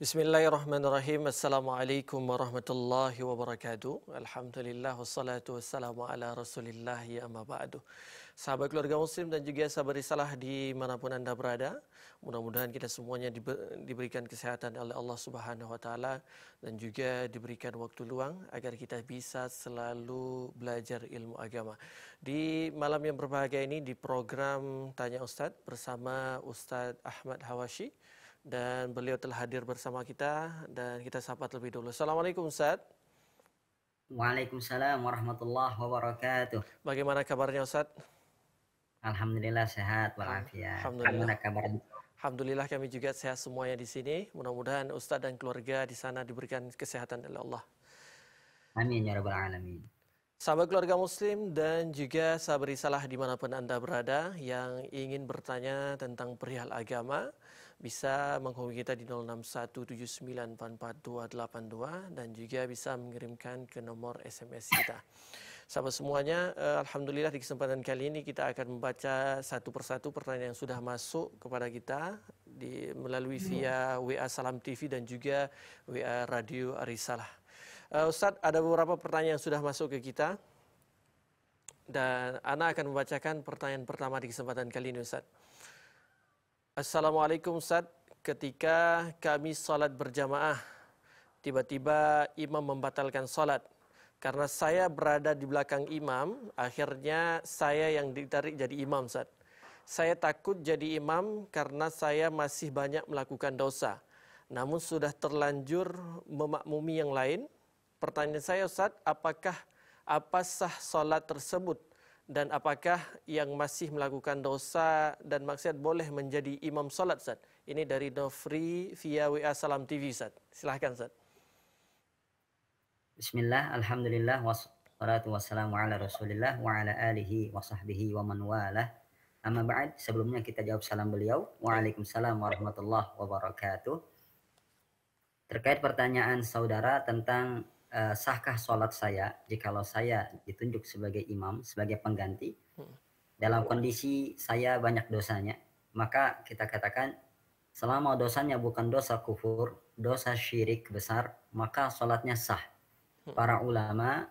Bismillahirrahmanirrahim. Assalamualaikum warahmatullahi wabarakatuh. Alhamdulillah wassalatu wassalamu ala Rasulillah ya amma ba'du. Sahabat keluarga muslim dan juga sahabat risalah di mana pun anda berada, mudah-mudahan kita semuanya diberikan kesehatan oleh Allah Subhanahu wa taala dan juga diberikan waktu luang agar kita bisa selalu belajar ilmu agama. Di malam yang berbahagia ini di program Tanya Ustaz bersama Ustaz Ahmad Hawashi dan beliau telah hadir bersama kita dan kita sapa terlebih dulu. Assalamualaikum Ustaz. Waalaikumsalam warahmatullahi wabarakatuh. Bagaimana kabarnya Ustaz? Alhamdulillah sehat walafiat. Alhamdulillah. kabar. Alhamdulillah kami juga sehat semuanya di sini. Mudah-mudahan Ustaz dan keluarga di sana diberikan kesehatan oleh Allah. Amin ya rabbal alamin. Sahabat keluarga muslim dan juga sahabat risalah dimanapun Anda berada yang ingin bertanya tentang perihal agama bisa menghubungi kita di 0617944282 dan juga bisa mengirimkan ke nomor SMS kita. Sahabat semuanya, eh, Alhamdulillah di kesempatan kali ini kita akan membaca satu persatu pertanyaan yang sudah masuk kepada kita di, melalui via WA Salam TV dan juga WA Radio Arisalah. Uh, Ustadz, ada beberapa pertanyaan yang sudah masuk ke kita. Dan Ana akan membacakan pertanyaan pertama di kesempatan kali ini Ustadz. Assalamualaikum Ustadz, ketika kami sholat berjamaah, tiba-tiba imam membatalkan sholat. Karena saya berada di belakang imam, akhirnya saya yang ditarik jadi imam Ustadz. Saya takut jadi imam karena saya masih banyak melakukan dosa. Namun sudah terlanjur memakmumi yang lain, Pertanyaan saya Ustaz, apakah apa sah solat tersebut dan apakah yang masih melakukan dosa dan maksiat boleh menjadi imam solat Ustaz? Ini dari Nofri via WA Salam TV Ustaz. Silahkan Ustaz. Bismillah, Alhamdulillah, wassalatu wassalamu ala rasulillah wa ala alihi wa sahbihi wa man walah. Amma ba'd, sebelumnya kita jawab salam beliau. Waalaikumsalam warahmatullahi wabarakatuh. Terkait pertanyaan saudara tentang uh, sahkah sholat saya jikalau saya ditunjuk sebagai imam sebagai pengganti hmm. dalam kondisi saya banyak dosanya maka kita katakan selama dosanya bukan dosa kufur dosa syirik besar maka sholatnya sah hmm. para ulama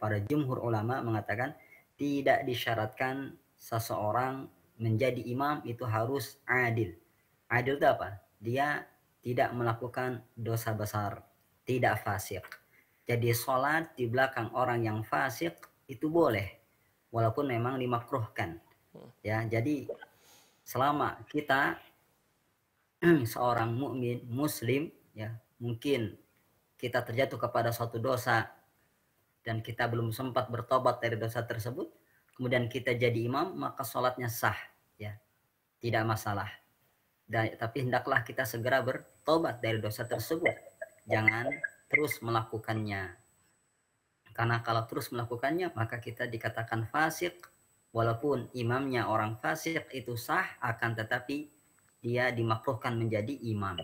para jumhur ulama mengatakan tidak disyaratkan seseorang menjadi imam itu harus adil adil itu apa dia tidak melakukan dosa besar tidak fasik jadi sholat di belakang orang yang fasik itu boleh, walaupun memang dimakruhkan. Hmm. Ya, jadi selama kita seorang mukmin muslim ya mungkin kita terjatuh kepada suatu dosa dan kita belum sempat bertobat dari dosa tersebut kemudian kita jadi imam maka sholatnya sah ya tidak masalah dan, tapi hendaklah kita segera bertobat dari dosa tersebut jangan terus melakukannya. Karena kalau terus melakukannya, maka kita dikatakan fasik, walaupun imamnya orang fasik itu sah, akan tetapi dia dimakruhkan menjadi imam.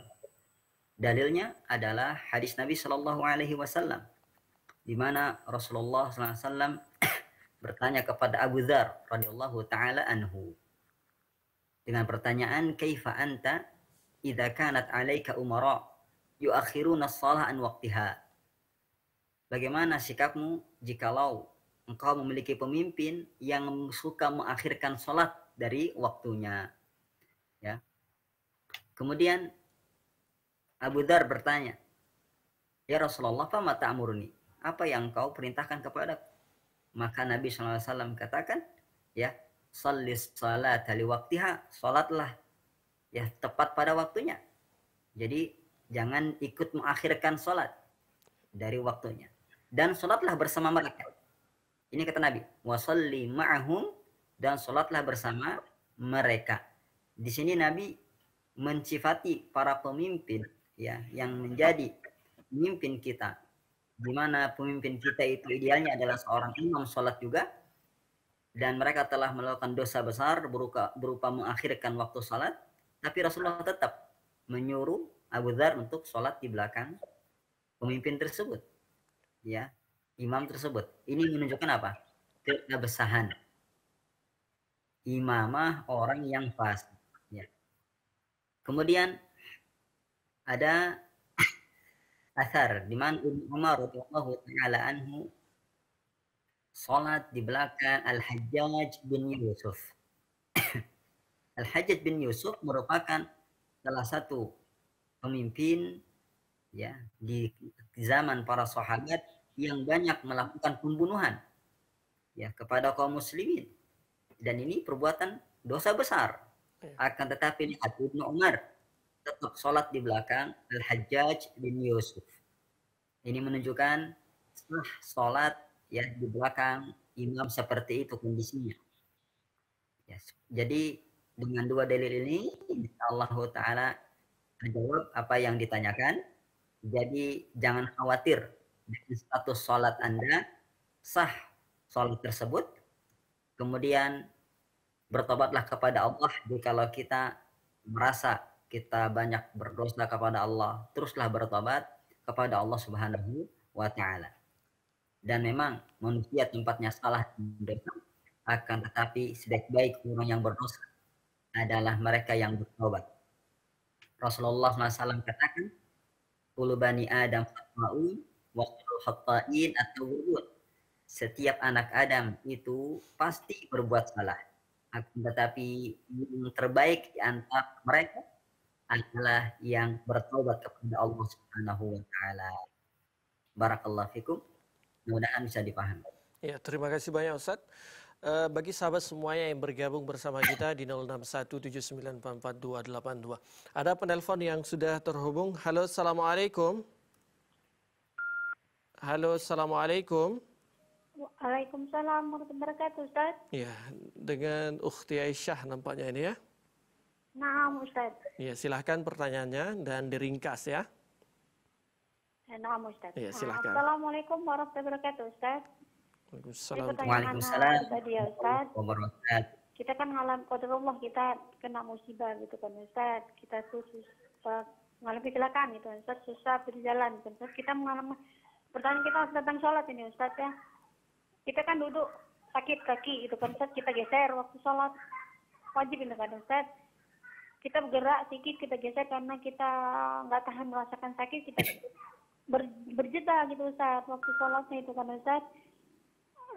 Dalilnya adalah hadis Nabi Shallallahu Alaihi Wasallam, di mana Rasulullah SAW bertanya kepada Abu Dhar radhiyallahu taala anhu dengan pertanyaan kaifa anta idakanat kanat alaika umara yuakhiruna shalah an waktiha. Bagaimana sikapmu jikalau engkau memiliki pemimpin yang suka mengakhirkan sholat dari waktunya? Ya. Kemudian Abu Dar bertanya, Ya Rasulullah, mata amurni? Apa yang engkau perintahkan kepada Maka Nabi SAW katakan, ya, salis salat dari waktiha, sholatlah, ya tepat pada waktunya. Jadi Jangan ikut mengakhirkan sholat dari waktunya. Dan sholatlah bersama mereka. Ini kata Nabi. Wasalli ma'hum dan sholatlah bersama mereka. Di sini Nabi mencifati para pemimpin ya yang menjadi pemimpin kita. Di mana pemimpin kita itu idealnya adalah seorang imam sholat juga. Dan mereka telah melakukan dosa besar berupa, berupa mengakhirkan waktu sholat. Tapi Rasulullah tetap menyuruh Abu Dhar untuk sholat di belakang pemimpin tersebut, ya imam tersebut. Ini menunjukkan apa? Kebesahan. Imamah orang yang fas. Ya. Kemudian ada asar di mana Umar radhiyallahu taala anhu salat di belakang Al-Hajjaj bin Yusuf. Al-Hajjaj bin Yusuf merupakan salah satu pemimpin ya di zaman para sahabat yang banyak melakukan pembunuhan ya kepada kaum muslimin dan ini perbuatan dosa besar iya. akan tetapi lihat Ibnu Umar tetap sholat di belakang Al-Hajjaj bin Yusuf ini menunjukkan sah sholat ya di belakang imam seperti itu kondisinya ya, jadi dengan dua dalil ini Allah Ta'ala menjawab apa yang ditanyakan. Jadi jangan khawatir dengan status sholat Anda, sah sholat tersebut. Kemudian bertobatlah kepada Allah jikalau kita merasa kita banyak berdosa kepada Allah. Teruslah bertobat kepada Allah Subhanahu wa taala. Dan memang manusia tempatnya salah akan tetapi sebaik-baik orang yang berdosa adalah mereka yang bertobat. Rasulullah SAW katakan, ulubani Adam Fatma'u wa khatta'in atau wudud. Setiap anak Adam itu pasti berbuat salah. Tetapi yang terbaik di antara mereka adalah yang bertobat kepada Allah Subhanahu wa taala. Barakallahu fikum. Mudah-mudahan bisa dipahami. Ya, terima kasih banyak Ustaz. Eh, bagi sahabat semuanya yang bergabung bersama kita di 0617944282. Ada penelpon yang sudah terhubung. Halo, Assalamualaikum. Halo, Assalamualaikum. Waalaikumsalam warahmatullahi wabarakatuh, Ustaz. Ya, dengan Ukhti Aisyah nampaknya ini ya. Nah, Ustaz. Ya, silahkan pertanyaannya dan diringkas ya. Nah, Ustaz. Ya, silahkan. Assalamualaikum warahmatullahi wabarakatuh, Ustaz. Waalaikumsalam. Ya, kita kan ngalam rumah kita kena musibah gitu kan Ustaz. Kita tuh susah mengalami kecelakaan gitu Ustaz, susah berjalan gitu Ustaz. Kita mengalami pertanyaan kita harus datang sholat ini Ustaz ya. Kita kan duduk sakit kaki gitu kan Ustaz, kita geser waktu sholat. Wajib gitu kan Ustaz kita bergerak sedikit kita geser karena kita nggak tahan merasakan sakit kita ber, berjeda gitu Ustaz waktu sholatnya itu kan Ustaz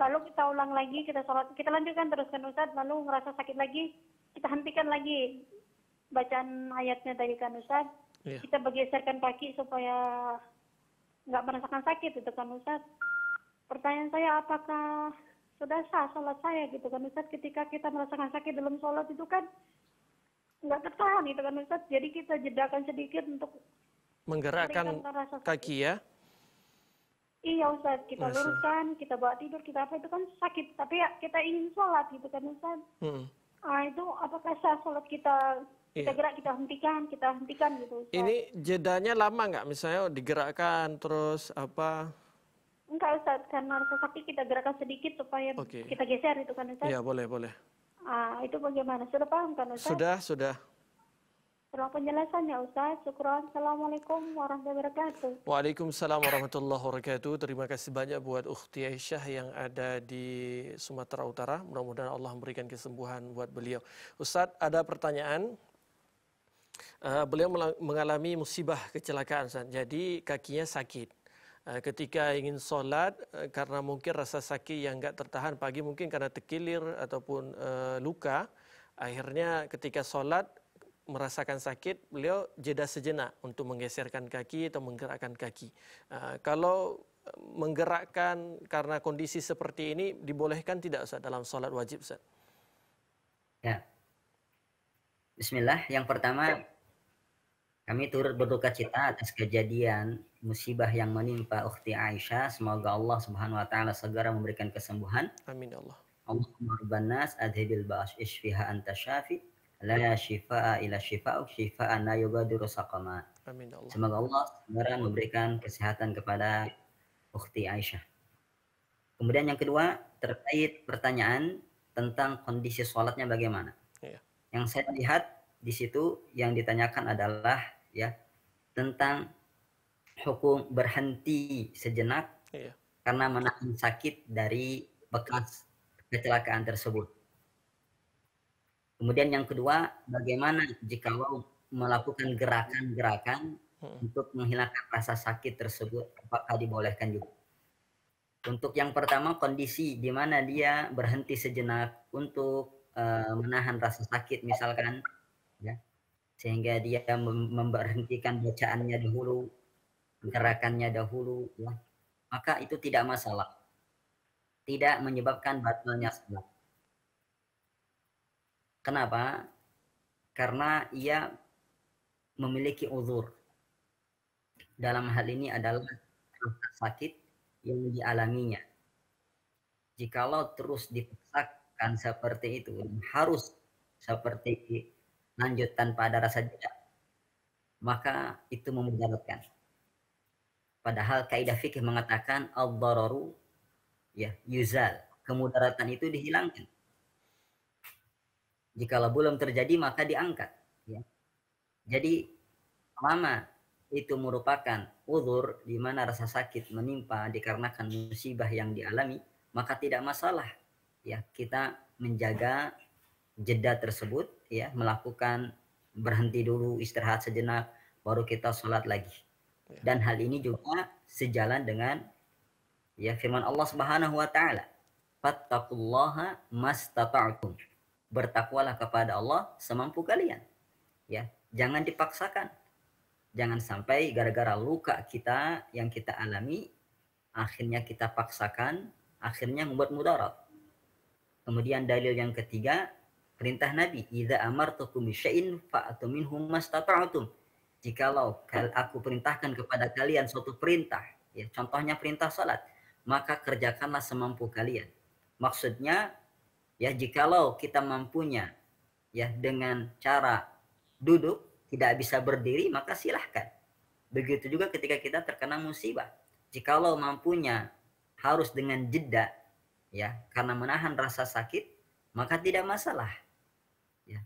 lalu kita ulang lagi, kita sholat, kita lanjutkan teruskan Ustaz, lalu ngerasa sakit lagi, kita hentikan lagi bacaan ayatnya dari kan Ustaz. Yeah. Kita bergeserkan kaki supaya nggak merasakan sakit itu kan Ustaz. Pertanyaan saya apakah sudah sah sholat saya gitu kan Ustaz ketika kita merasakan sakit dalam sholat itu kan nggak tertahan itu kan Ustaz. Jadi kita jedakan sedikit untuk menggerakkan kaki ya. Iya Ustaz, kita Masa. luruskan, kita bawa tidur, kita apa itu kan sakit. Tapi ya kita ingin sholat gitu kan Ustaz. Hmm. Nah, itu apakah sah sholat kita kita iya. gerak, kita hentikan, kita hentikan gitu Ustaz. Ini jedanya lama nggak? Misalnya digerakkan terus apa? Enggak Ustaz, karena rasa sakit kita gerakkan sedikit supaya okay. kita geser itu kan Ustaz. Iya boleh, boleh. Ah, itu bagaimana? Sudah paham kan Ustaz? Sudah, sudah. Terima penjelasannya Ustaz. Assalamualaikum warahmatullahi wabarakatuh. Waalaikumsalam warahmatullahi wabarakatuh. Terima kasih banyak buat Ukhti Aisyah yang ada di Sumatera Utara. Mudah-mudahan Allah memberikan kesembuhan buat beliau. Ustaz, ada pertanyaan. Ah, beliau mengalami musibah kecelakaan. Ustaz. Jadi kakinya sakit. Ah, ketika ingin sholat ah, karena mungkin rasa sakit yang nggak tertahan pagi mungkin karena tekilir ataupun luka akhirnya ketika sholat merasakan sakit, beliau jeda sejenak untuk menggeserkan kaki atau menggerakkan kaki. Uh, kalau eh, menggerakkan karena kondisi seperti ini dibolehkan tidak Ustaz dalam sholat wajib Ustaz? Ya. Bismillah, yang pertama ya. kami turut berduka cita atas kejadian musibah yang menimpa Ukhti Aisyah. Semoga Allah Subhanahu wa taala segera memberikan kesembuhan. Amin ya Allah. Allahumma rabbana adhibil isfiha anta syafi' la syifa'a ila syifa'uk syifa'an la yubadiru saqama. Amin ya Allah. Semoga Allah segera memberikan kesehatan kepada ukhti Aisyah. Kemudian yang kedua terkait pertanyaan tentang kondisi sholatnya bagaimana. Ya. Yang saya lihat di situ yang ditanyakan adalah ya tentang hukum berhenti sejenak ya. karena menahan sakit dari bekas kecelakaan tersebut Kemudian yang kedua, bagaimana jika mau melakukan gerakan-gerakan hmm. untuk menghilangkan rasa sakit tersebut, apakah dibolehkan juga? Untuk yang pertama, kondisi di mana dia berhenti sejenak untuk uh, menahan rasa sakit, misalkan, ya, sehingga dia memberhentikan bacaannya dahulu, gerakannya dahulu, ya, maka itu tidak masalah, tidak menyebabkan batalnya sebelah. Kenapa? Karena ia memiliki uzur. Dalam hal ini adalah sakit yang dialaminya. Jikalau terus dipaksakan seperti itu, harus seperti lanjut tanpa ada rasa jeda, maka itu memudaratkan. Padahal kaidah fikih mengatakan al-dararu ya yuzal, kemudaratan itu dihilangkan. Jikalau belum terjadi maka diangkat. Ya. Jadi lama itu merupakan uzur di mana rasa sakit menimpa dikarenakan musibah yang dialami, maka tidak masalah ya kita menjaga jeda tersebut ya melakukan berhenti dulu istirahat sejenak baru kita sholat lagi ya. dan hal ini juga sejalan dengan ya firman Allah Subhanahu wa taala fattaqullaha mastata'tum bertakwalah kepada Allah semampu kalian. Ya, jangan dipaksakan. Jangan sampai gara-gara luka kita yang kita alami akhirnya kita paksakan, akhirnya membuat mudarat. Kemudian dalil yang ketiga, perintah Nabi, "Idza amartukum bisyai'in fa'tu minhu mastata'tum." Jikalau aku perintahkan kepada kalian suatu perintah, ya contohnya perintah salat, maka kerjakanlah semampu kalian. Maksudnya ya jikalau kita mampunya ya dengan cara duduk tidak bisa berdiri maka silahkan begitu juga ketika kita terkena musibah jikalau mampunya harus dengan jeda ya karena menahan rasa sakit maka tidak masalah ya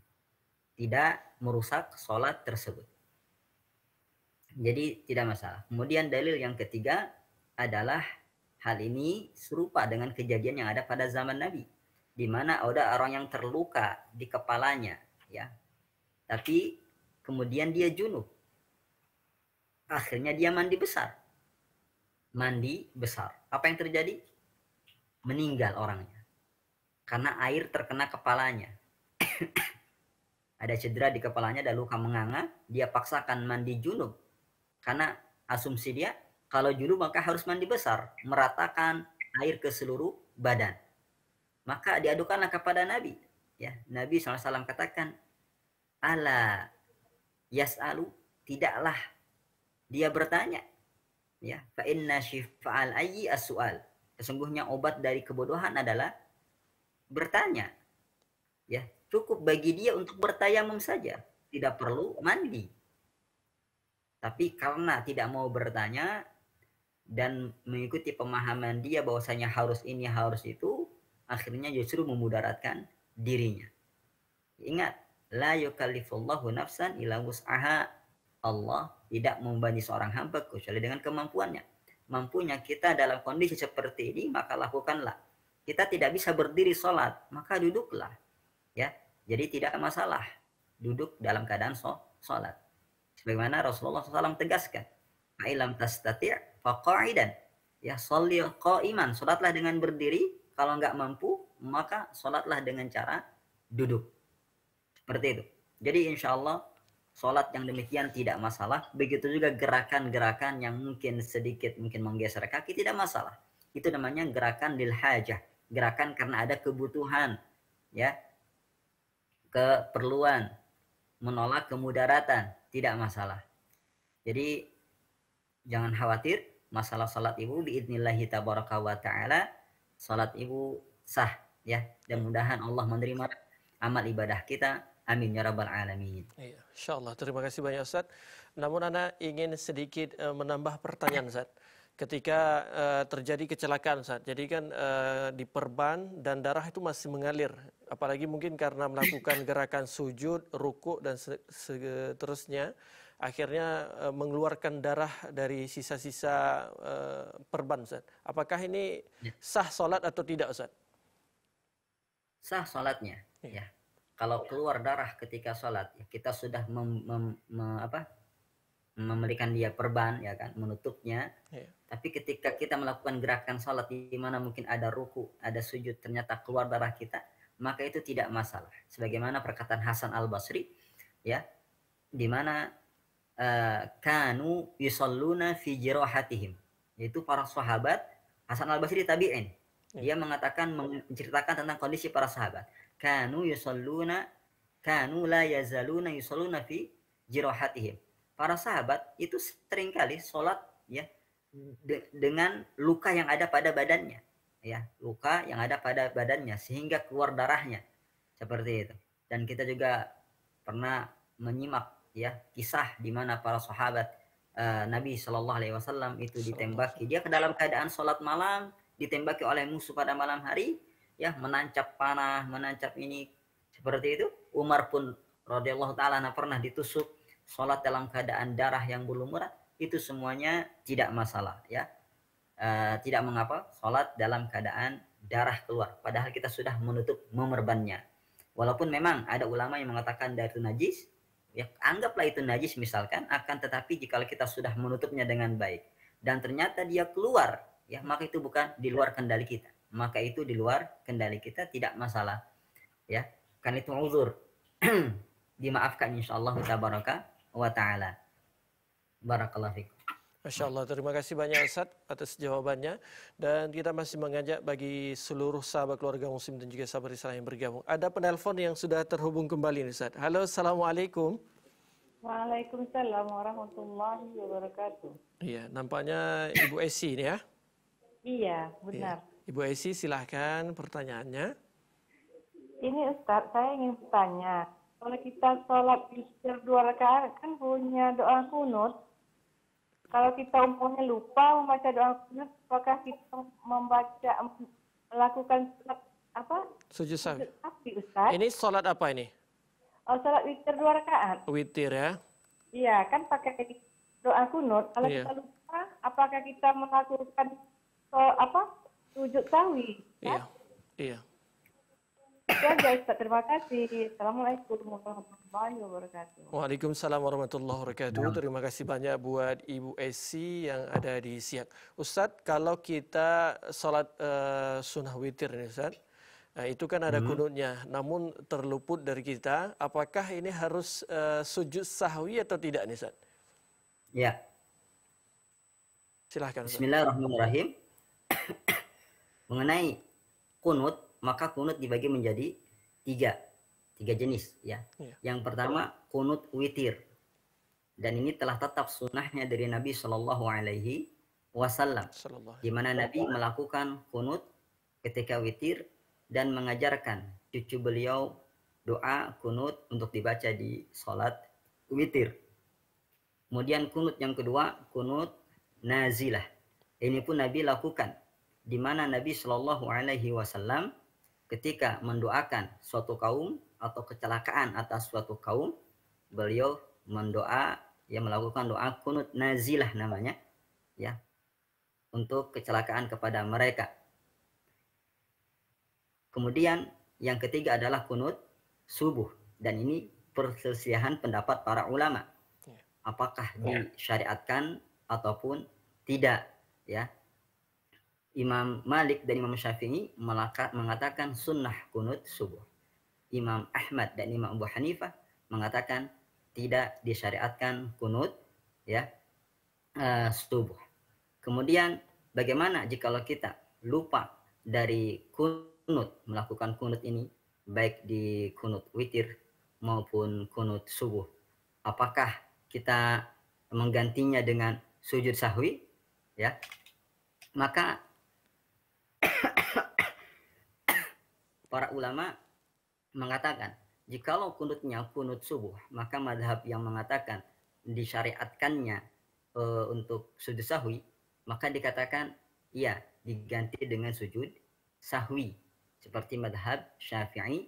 tidak merusak sholat tersebut jadi tidak masalah kemudian dalil yang ketiga adalah hal ini serupa dengan kejadian yang ada pada zaman Nabi di mana ada orang yang terluka di kepalanya ya tapi kemudian dia junub akhirnya dia mandi besar mandi besar apa yang terjadi meninggal orangnya karena air terkena kepalanya ada cedera di kepalanya ada luka menganga dia paksakan mandi junub karena asumsi dia kalau junub maka harus mandi besar meratakan air ke seluruh badan maka diadukanlah kepada Nabi. Ya, Nabi SAW katakan, Ala yas'alu, tidaklah dia bertanya. Ya, fa inna syifa'al ayyi as Sesungguhnya obat dari kebodohan adalah bertanya. Ya, cukup bagi dia untuk bertayamum saja, tidak perlu mandi. Tapi karena tidak mau bertanya dan mengikuti pemahaman dia bahwasanya harus ini harus itu, akhirnya justru memudaratkan dirinya. Ingat, la yukallifullahu nafsan illa wus'aha. Allah tidak membebani seorang hamba kecuali dengan kemampuannya. Mampunya kita dalam kondisi seperti ini maka lakukanlah. Kita tidak bisa berdiri sholat maka duduklah. Ya, jadi tidak masalah duduk dalam keadaan sholat. Sebagaimana Rasulullah SAW tegaskan, "Ailam tastati' faqa'idan." Ya, sholli qa'iman, sholatlah dengan berdiri kalau nggak mampu, maka sholatlah dengan cara duduk. Seperti itu. Jadi insya Allah sholat yang demikian tidak masalah. Begitu juga gerakan-gerakan yang mungkin sedikit mungkin menggeser kaki tidak masalah. Itu namanya gerakan lil hajah. Gerakan karena ada kebutuhan. ya Keperluan. Menolak kemudaratan. Tidak masalah. Jadi jangan khawatir masalah salat ibu biidnillahi tabaraka wa ta'ala salat ibu sah ya. dan mudahan Allah menerima amal ibadah kita. Amin ya rabbal alamin. Iya, Insya Allah Terima kasih banyak Ustaz. Namun Ana ingin sedikit eh, menambah pertanyaan Ustaz. Ketika uh, terjadi kecelakaan Ustaz. Jadi kan uh, di perban dan darah itu masih mengalir, apalagi mungkin karena melakukan gerakan sujud, ruku dan seterusnya. Se akhirnya eh, mengeluarkan darah dari sisa-sisa eh, perban Ustaz. Apakah ini ya. sah solat atau tidak Ustaz? Sah solatnya, Ya. ya. Kalau keluar darah ketika solat, ya, kita sudah mem, mem, mem, apa, memberikan dia perban, ya kan, menutupnya. Ya. Tapi ketika kita melakukan gerakan solat, di mana mungkin ada ruku, ada sujud, ternyata keluar darah kita, maka itu tidak masalah. Sebagaimana perkataan Hasan Al Basri, ya, di mana Eh, kanu yusalluna fi jirohatihim yaitu para sahabat Hasan Al Basri tabi'in ya. dia mengatakan menceritakan tentang kondisi para sahabat kanu yusalluna kanu la yazaluna yusalluna fi jirohatihim para sahabat itu seringkali sholat ya de dengan luka yang ada pada badannya ya luka yang ada pada badannya sehingga keluar darahnya seperti itu dan kita juga pernah menyimak ya kisah di mana para sahabat uh, Nabi Shallallahu Alaihi Wasallam itu ditembaki dia ke dalam keadaan sholat malam ditembaki oleh musuh pada malam hari ya menancap panah menancap ini seperti itu Umar pun radhiyallahu taala pernah ditusuk sholat dalam keadaan darah yang murah itu semuanya tidak masalah ya uh, tidak mengapa sholat dalam keadaan darah keluar padahal kita sudah menutup memerbannya walaupun memang ada ulama yang mengatakan dari najis ya anggaplah itu najis misalkan akan tetapi jika kita sudah menutupnya dengan baik dan ternyata dia keluar ya maka itu bukan di luar kendali kita maka itu di luar kendali kita tidak masalah ya kan itu uzur dimaafkan insyaallah barakah wa taala barakallahu fikum Masya Allah, terima kasih banyak Ustaz atas jawabannya. Dan kita masih mengajak bagi seluruh sahabat keluarga muslim dan juga sahabat Islam yang bergabung. Ada penelpon yang sudah terhubung kembali nih Ustaz. Halo, Assalamualaikum. Waalaikumsalam warahmatullahi wabarakatuh. Iya, nampaknya Ibu Esi ini ya? Iya, iya. benar. Iya. Ibu Esi silahkan pertanyaannya. Ini Ustaz, saya ingin bertanya. Kalau kita sholat di dua rakaat kan punya doa kunut kalau kita umumnya lupa membaca doa kunut, apakah kita membaca melakukan sholat apa? Sujud sahwi. Ini sholat apa ini? Oh, sholat witir dua rakaat. Witir ya? Iya, kan pakai doa kunut. Kalau iya. kita lupa, apakah kita melakukan so, apa? Sujud sahwi? Iya. Iya. Itu aja ya, Terima kasih. Assalamualaikum warahmatullahi wabarakatuh warahmatullahi wabarakatuh. Waalaikumsalam warahmatullahi wabarakatuh. Nah. Terima kasih banyak buat Ibu Esi yang ada di Siak. Ustadz, kalau kita sholat uh, sunnah witir nih Ustadz, Nah, itu kan ada hmm. kunutnya, namun terluput dari kita. Apakah ini harus uh, sujud sahwi atau tidak nih, Ustaz? Ya. Silahkan. Ustaz. Bismillahirrahmanirrahim. Mengenai kunut, maka kunut dibagi menjadi tiga tiga jenis ya. ya. Yang pertama kunut witir dan ini telah tetap sunnahnya dari Nabi Shallallahu Alaihi Wasallam, di mana Nabi melakukan kunut ketika witir dan mengajarkan cucu beliau doa kunut untuk dibaca di sholat witir. Kemudian kunut yang kedua kunut nazilah. Ini pun Nabi lakukan, di mana Nabi Shallallahu Alaihi Wasallam ketika mendoakan suatu kaum atau kecelakaan atas suatu kaum, beliau mendoa, ya melakukan doa kunut nazilah namanya, ya, untuk kecelakaan kepada mereka. Kemudian yang ketiga adalah kunut subuh dan ini perselisihan pendapat para ulama. Ya. Apakah ya. disyariatkan ataupun tidak, ya. Imam Malik dan Imam Syafi'i mengatakan sunnah kunut subuh. Imam Ahmad dan Imam Abu Hanifah mengatakan tidak disyariatkan kunut ya uh, eh, subuh. Kemudian bagaimana jika kita lupa dari kunut melakukan kunut ini baik di kunut witir maupun kunut subuh. Apakah kita menggantinya dengan sujud sahwi ya? Maka para ulama mengatakan jikalau kunutnya kunut subuh maka madhab yang mengatakan disyariatkannya e, untuk sujud sahwi maka dikatakan iya diganti dengan sujud sahwi seperti madhab syafi'i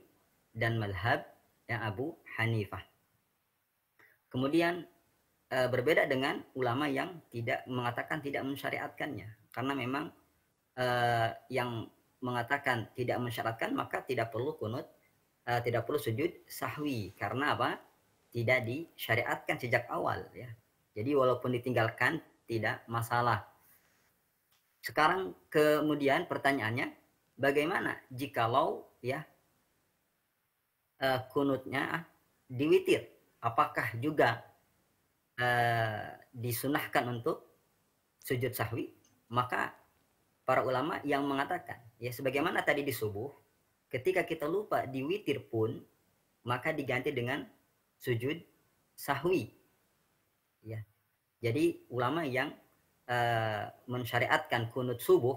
dan madhab yang Abu Hanifah kemudian e, berbeda dengan ulama yang tidak mengatakan tidak mensyariatkannya karena memang e, yang mengatakan tidak mensyaratkan maka tidak perlu kunut Eh, tidak perlu sujud sahwi karena apa? Tidak disyariatkan sejak awal ya. Jadi walaupun ditinggalkan tidak masalah. Sekarang kemudian pertanyaannya bagaimana jikalau ya uh, kunutnya diwitir? Apakah juga uh, disunahkan untuk sujud sahwi? Maka para ulama yang mengatakan ya sebagaimana tadi di subuh Ketika kita lupa di witir pun, maka diganti dengan sujud sahwi. Ya. Jadi ulama yang e, mensyariatkan kunut subuh,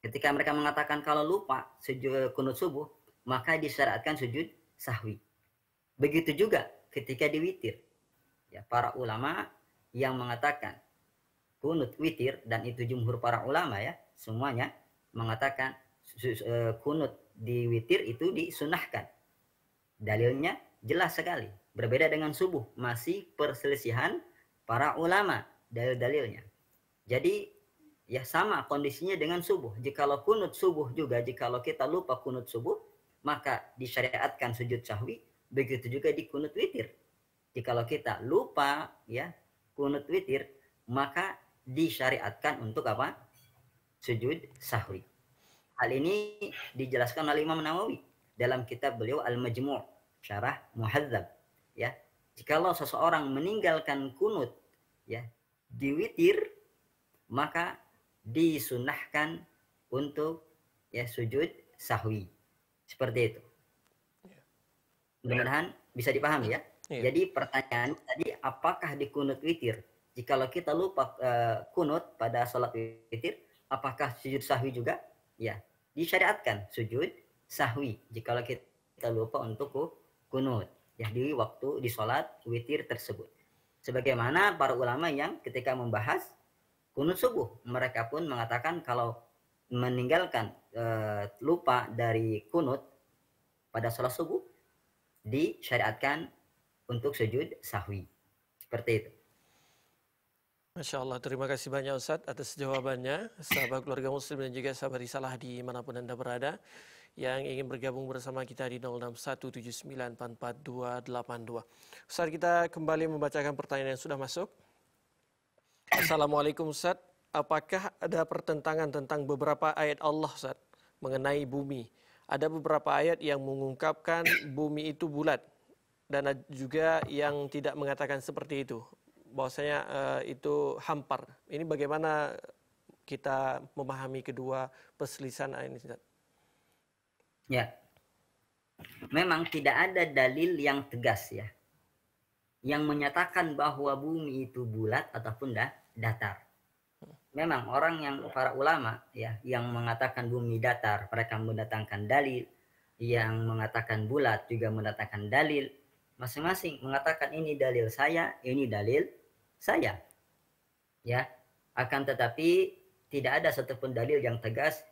ketika mereka mengatakan kalau lupa sujud kunut subuh, maka disyariatkan sujud sahwi. Begitu juga ketika di witir. Ya, para ulama yang mengatakan kunut witir dan itu jumhur para ulama ya semuanya mengatakan eh, kunut di witir itu disunahkan. Dalilnya jelas sekali. Berbeda dengan subuh, masih perselisihan para ulama dalil-dalilnya. Jadi ya sama kondisinya dengan subuh. Jikalau kunut subuh juga, jikalau kita lupa kunut subuh, maka disyariatkan sujud sahwi, begitu juga di kunut witir. Jikalau kita lupa ya kunut witir, maka disyariatkan untuk apa? Sujud sahwi. Hal ini dijelaskan oleh Imam Nawawi dalam kitab beliau Al-Majmu' Syarah Muhadzab ya. Jikalau seseorang meninggalkan kunut ya di witir maka disunahkan untuk ya sujud sahwi. Seperti itu. Ya. Mudah-mudahan bisa dipahami ya. ya. Jadi pertanyaan tadi apakah di kunut witir? Jikalau kita lupa uh, kunut pada sholat witir, apakah sujud sahwi juga? ya disyariatkan sujud sahwi jika kita lupa untuk kunut ya di waktu di sholat witir tersebut sebagaimana para ulama yang ketika membahas kunut subuh mereka pun mengatakan kalau meninggalkan e, lupa dari kunut pada sholat subuh disyariatkan untuk sujud sahwi seperti itu Masya Allah, terima kasih banyak Ustadz atas jawabannya. Sahabat keluarga muslim dan juga sahabat risalah di manapun Anda berada yang ingin bergabung bersama kita di 0617944282. Ustaz kita kembali membacakan pertanyaan yang sudah masuk. Assalamualaikum Ustaz, apakah ada pertentangan tentang beberapa ayat Allah Ustaz mengenai bumi? Ada beberapa ayat yang mengungkapkan bumi itu bulat dan juga yang tidak mengatakan seperti itu bahwasanya uh, itu hampar. Ini bagaimana kita memahami kedua perselisihan ah, ini? Ya, memang tidak ada dalil yang tegas ya, yang menyatakan bahwa bumi itu bulat ataupun dah datar. Memang orang yang para ulama ya yang mengatakan bumi datar, mereka mendatangkan dalil yang mengatakan bulat juga mendatangkan dalil masing-masing mengatakan ini dalil saya, ini dalil saya. Ya, akan tetapi tidak ada satupun dalil yang tegas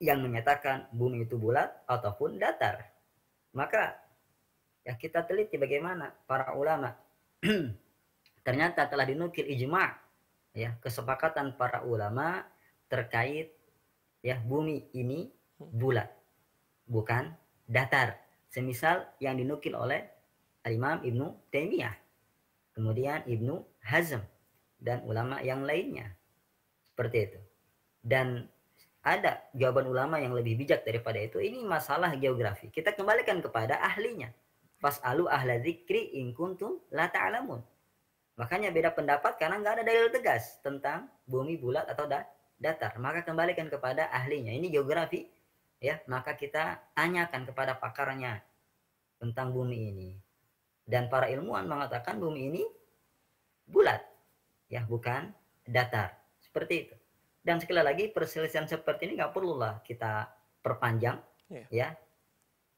yang menyatakan bumi itu bulat ataupun datar. Maka ya kita teliti bagaimana para ulama ternyata telah dinukil ijma ya kesepakatan para ulama terkait ya bumi ini bulat bukan datar semisal yang dinukil oleh Imam Ibnu Taimiyah kemudian Ibnu Hazm dan ulama yang lainnya. Seperti itu. Dan ada jawaban ulama yang lebih bijak daripada itu. Ini masalah geografi. Kita kembalikan kepada ahlinya. Pas alu ahla zikri in kuntum la ta'alamun. Makanya beda pendapat karena nggak ada dalil tegas tentang bumi bulat atau da datar. Maka kembalikan kepada ahlinya. Ini geografi ya, maka kita tanyakan kepada pakarnya tentang bumi ini. Dan para ilmuwan mengatakan bumi ini bulat, ya bukan datar. Seperti itu. Dan sekali lagi perselisihan seperti ini nggak lah kita perpanjang, yeah. ya.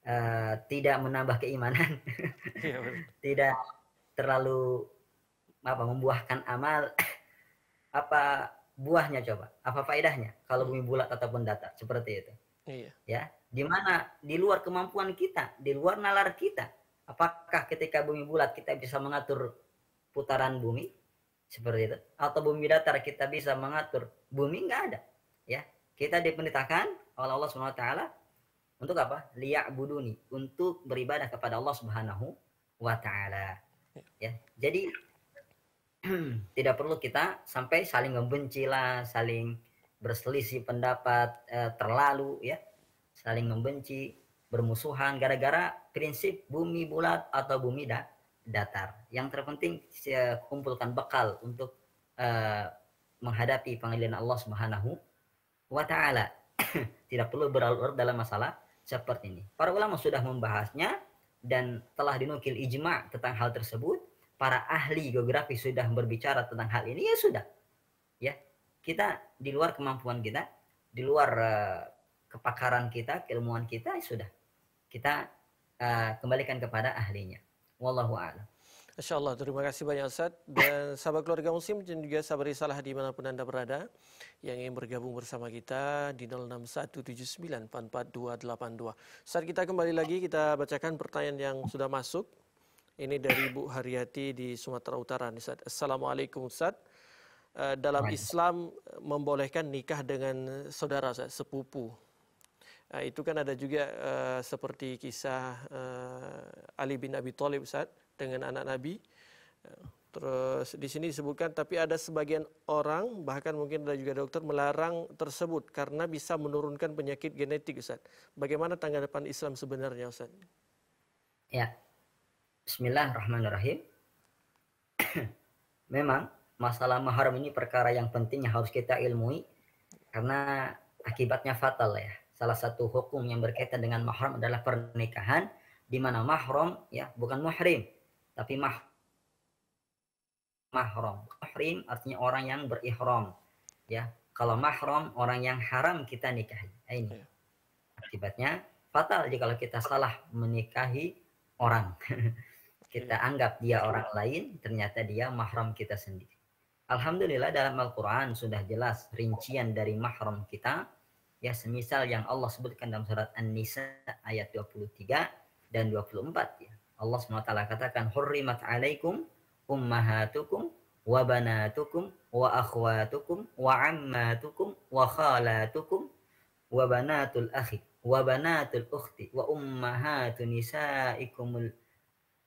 Uh, tidak menambah keimanan, yeah, iya, tidak terlalu apa membuahkan amal. apa buahnya coba? Apa faedahnya kalau hmm. bumi bulat ataupun datar seperti itu? yeah. Ya, di mana di luar kemampuan kita, di luar nalar kita. Apakah ketika bumi bulat kita bisa mengatur putaran bumi seperti itu atau bumi datar kita bisa mengatur bumi nggak ada ya kita diperintahkan oleh Allah Subhanahu wa taala untuk apa? Liyak buduni untuk beribadah kepada Allah Subhanahu wa taala. Ya. Jadi tidak perlu kita sampai saling membenci lah, saling berselisih pendapat eh, terlalu ya, saling membenci, bermusuhan gara-gara prinsip bumi bulat atau bumi datar datar. Yang terpenting eh, kumpulkan bekal untuk uh, menghadapi panggilan Allah Subhanahu wa taala. Tidak perlu beralur dalam masalah seperti ini. Para ulama sudah membahasnya dan telah dinukil ijma tentang hal tersebut. Para ahli geografi sudah berbicara tentang hal ini ya sudah. Ya. Kita di luar kemampuan kita, di luar uh, kepakaran kita, keilmuan kita ya sudah. Kita uh, kembalikan kepada ahlinya. Wallahu a'lam. Insya Allah, terima kasih banyak Ustaz dan sahabat keluarga muslim dan juga sahabat risalah pun Anda berada yang ingin bergabung bersama kita di 0617944282. Saat kita kembali lagi, kita bacakan pertanyaan yang sudah masuk. Ini dari Bu Haryati di Sumatera Utara. Ustaz. Assalamualaikum Ustaz. Eh, dalam Islam membolehkan nikah dengan saudara Ustaz, sepupu. Nah, itu kan ada juga uh, seperti kisah uh, Ali bin Abi Thalib saat dengan anak Nabi. Terus di sini disebutkan tapi ada sebagian orang bahkan mungkin ada juga dokter melarang tersebut karena bisa menurunkan penyakit genetik Ustaz. Bagaimana tanggapan Islam sebenarnya Ustaz? Ya. Bismillahirrahmanirrahim. Memang masalah mahram ini perkara yang penting yang harus kita ilmui karena akibatnya fatal ya salah satu hukum yang berkaitan dengan mahram adalah pernikahan di mana mahram ya bukan muhrim tapi mah mahram. Muhrim artinya orang yang berihram ya. Kalau mahram orang yang haram kita nikahi. Nah, ini. Iya. Akibatnya fatal jika kita salah menikahi orang. kita iya. anggap dia orang lain, ternyata dia mahram kita sendiri. Alhamdulillah dalam Al-Quran sudah jelas rincian dari mahram kita ya semisal yang Allah sebutkan dalam surat An-Nisa ayat 23 dan 24 ya. Allah SWT katakan hurrimat alaikum ummahatukum wa banatukum wa akhwatukum wa ammatukum wa khalatukum wa banatul akhi wa banatul ukhti wa ummahatu nisaikumul